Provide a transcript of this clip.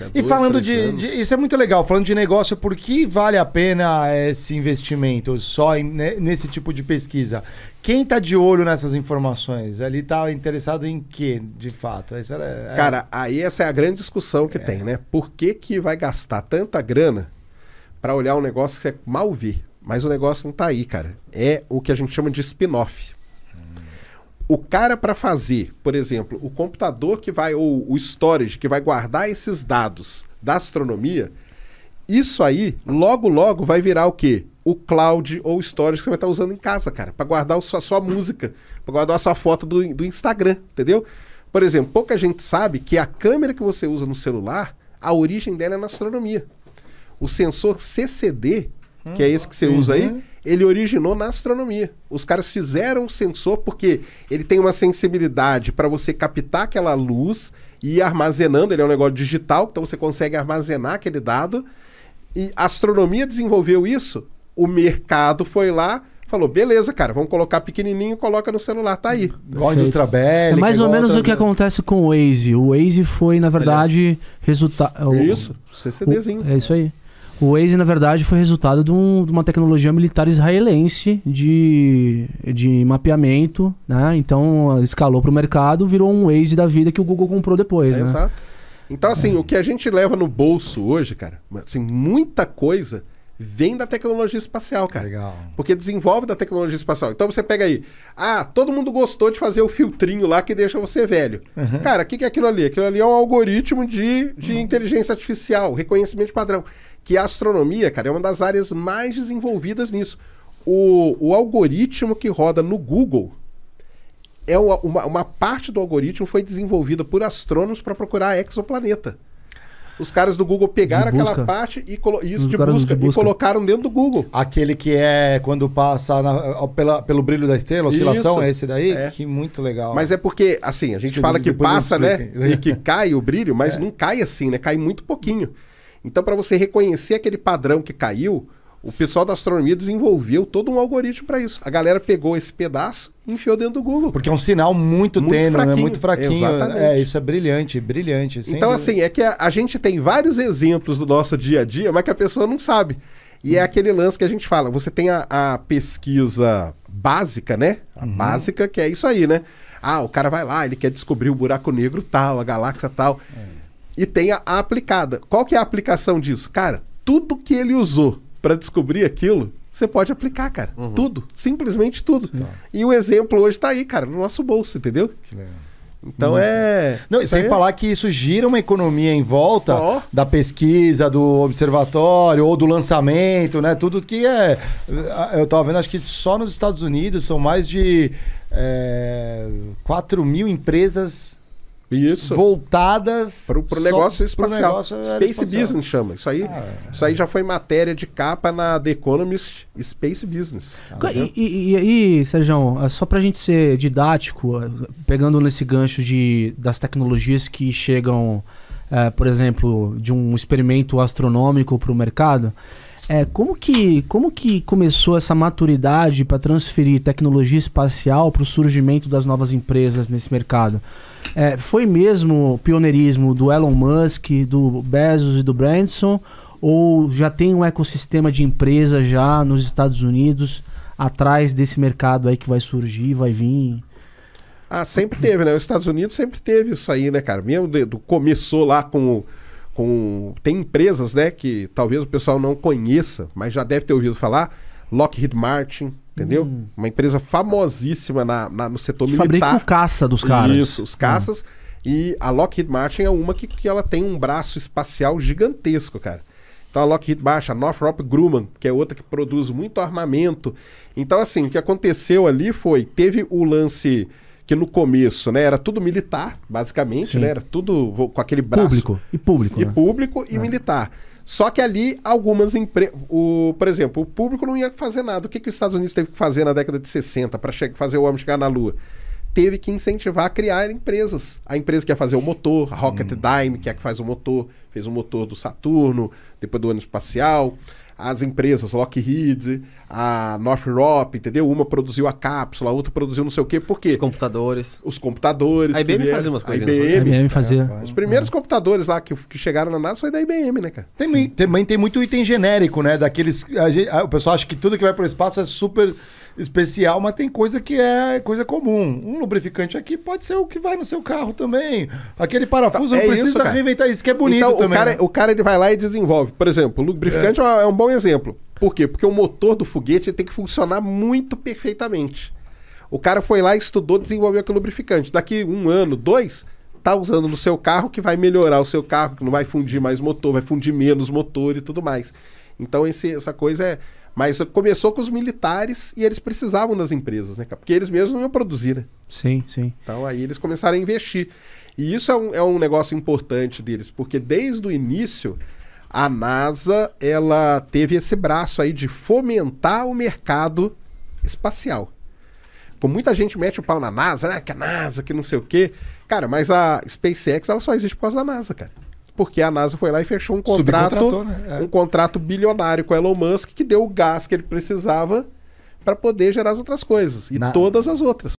É e falando de, de, Isso é muito legal. Falando de negócio, por que vale a pena esse investimento só em, né, nesse tipo de pesquisa? Quem está de olho nessas informações? Ali está interessado em quê, de fato? É, é... Cara, aí essa é a grande discussão que é. tem, né? Por que, que vai gastar tanta grana para olhar um negócio que você mal vê? Mas o negócio não está aí, cara. É o que a gente chama de spin-off o cara para fazer, por exemplo, o computador que vai, ou o storage que vai guardar esses dados da astronomia, isso aí, logo, logo vai virar o quê? O cloud ou storage que você vai estar tá usando em casa, cara, para guardar a sua, a sua música, para guardar a sua foto do, do Instagram, entendeu? Por exemplo, pouca gente sabe que a câmera que você usa no celular, a origem dela é na astronomia. O sensor CCD, que é esse que você usa aí, uhum ele originou na astronomia. Os caras fizeram o sensor porque ele tem uma sensibilidade para você captar aquela luz e ir armazenando, ele é um negócio digital, então você consegue armazenar aquele dado. E a astronomia desenvolveu isso, o mercado foi lá, falou, beleza, cara, vamos colocar pequenininho, coloca no celular, tá aí. Igual a indústria bélica, É mais ou menos outras, o que é. acontece com o Waze. O Waze foi, na verdade, resultado... Isso, CCDzinho. É isso aí. O Waze, na verdade, foi resultado de, um, de uma tecnologia militar israelense de, de mapeamento, né? Então, escalou para o mercado, virou um Waze da vida que o Google comprou depois, é né? Exato. Então, assim, é. o que a gente leva no bolso hoje, cara, assim, muita coisa vem da tecnologia espacial, cara. Legal. Porque desenvolve da tecnologia espacial. Então você pega aí, ah, todo mundo gostou de fazer o filtrinho lá que deixa você velho. Uhum. Cara, o que, que é aquilo ali? Aquilo ali é um algoritmo de, de uhum. inteligência artificial, reconhecimento de padrão. Que a astronomia, cara, é uma das áreas mais desenvolvidas nisso. O, o algoritmo que roda no Google é uma, uma, uma parte do algoritmo foi desenvolvida por astrônomos para procurar exoplaneta os caras do Google pegaram aquela parte e colo... isso de busca, de busca, e colocaram dentro do Google. Aquele que é quando passa na, pela, pelo brilho da estrela, oscilação, isso. é esse daí? É. Que muito legal. Mas é porque, assim, a gente fala que passa, né? e que cai o brilho, mas é. não cai assim, né? Cai muito pouquinho. Então, para você reconhecer aquele padrão que caiu, o pessoal da astronomia desenvolveu todo um algoritmo para isso. A galera pegou esse pedaço e enfiou dentro do Google. Porque é um sinal muito, muito tênue, né? muito fraquinho. Exatamente. É, isso é brilhante, brilhante. Então, dúvida. assim, é que a, a gente tem vários exemplos do nosso dia a dia, mas que a pessoa não sabe. E é aquele lance que a gente fala: você tem a, a pesquisa básica, né? A uhum. básica, que é isso aí, né? Ah, o cara vai lá, ele quer descobrir o buraco negro tal, a galáxia tal. É. E tem a, a aplicada. Qual que é a aplicação disso? Cara, tudo que ele usou para descobrir aquilo, você pode aplicar, cara. Uhum. Tudo. Simplesmente tudo. Tá. E o exemplo hoje está aí, cara, no nosso bolso, entendeu? Que Então é. Não, e sem é... falar que isso gira uma economia em volta oh. da pesquisa, do observatório ou do lançamento, né? Tudo que é. Eh, eu estava vendo, acho que só nos Estados Unidos são mais de é, eh, 4 mil empresas isso. Voltadas para o negócio espacial. Space Business chama. Isso aí, ah, é. isso aí já foi matéria de capa na The Economist Space Business. Tá e, e, e, Sérgio, é só para a gente ser didático, é, pegando nesse gancho de, das tecnologias que chegam, é, por exemplo, de um experimento astronômico para o mercado. É, como, que, como que começou essa maturidade para transferir tecnologia espacial para o surgimento das novas empresas nesse mercado? É, foi mesmo pioneirismo do Elon Musk, do Bezos e do Branson? Ou já tem um ecossistema de empresas já nos Estados Unidos atrás desse mercado aí que vai surgir, vai vir? Ah, sempre teve, né? Os Estados Unidos sempre teve isso aí, né, cara? Mesmo do, do começou lá com o com tem empresas, né, que talvez o pessoal não conheça, mas já deve ter ouvido falar, Lockheed Martin, entendeu? Hum. Uma empresa famosíssima na, na no setor que militar. Fabrica caça dos caras. Isso, os caças. Hum. E a Lockheed Martin é uma que, que ela tem um braço espacial gigantesco, cara. Então a Lockheed Martin, a Northrop Grumman, que é outra que produz muito armamento. Então assim, o que aconteceu ali foi, teve o lance que no começo, né, era tudo militar, basicamente, né, era tudo com aquele braço público e público, e né? público e é. militar. Só que ali algumas empresas, por exemplo, o público não ia fazer nada. O que que os Estados Unidos teve que fazer na década de 60 para fazer o homem chegar na lua? Teve que incentivar a criar empresas. A empresa que ia fazer o motor, a Rocket hum. Dime, que é a que faz o motor, fez o motor do Saturno, depois do ano espacial as empresas Lockheed, a Northrop, entendeu? Uma produziu a cápsula, a outra produziu não sei o quê. Por quê? Os computadores. Os computadores. A IBM fazia umas coisas. A IBM, né? IBM fazia. É, os primeiros é. computadores lá que, que chegaram na NASA foi da IBM, né, cara? Tem, também tem muito item genérico, né? Daqueles... A a, o pessoal acha que tudo que vai para o espaço é super especial, mas tem coisa que é coisa comum. Um lubrificante aqui pode ser o que vai no seu carro também. Aquele parafuso tá, não é precisa isso, reinventar isso, que é bonito então, também. O cara, né? o cara ele vai lá e desenvolve. Por exemplo, o lubrificante é. é, é um bom exemplo. Por quê? Porque o motor do foguete tem que funcionar muito perfeitamente. O cara foi lá, estudou, desenvolveu aquele lubrificante. Daqui um ano, dois, tá usando no seu carro que vai melhorar o seu carro, que não vai fundir mais motor, vai fundir menos motor e tudo mais. Então esse, essa coisa é mas começou com os militares e eles precisavam das empresas, né, Porque eles mesmos não iam produzir, né? Sim, sim. Então aí eles começaram a investir. E isso é um, é um negócio importante deles, porque desde o início a NASA ela teve esse braço aí de fomentar o mercado espacial. Pô, muita gente mete o pau na NASA, né? que a é NASA, que não sei o quê. Cara, mas a SpaceX ela só existe por causa da NASA, cara. Porque a NASA foi lá e fechou um contrato, né? é. um contrato bilionário com o Elon Musk que deu o gás que ele precisava para poder gerar as outras coisas e Na... todas as outras.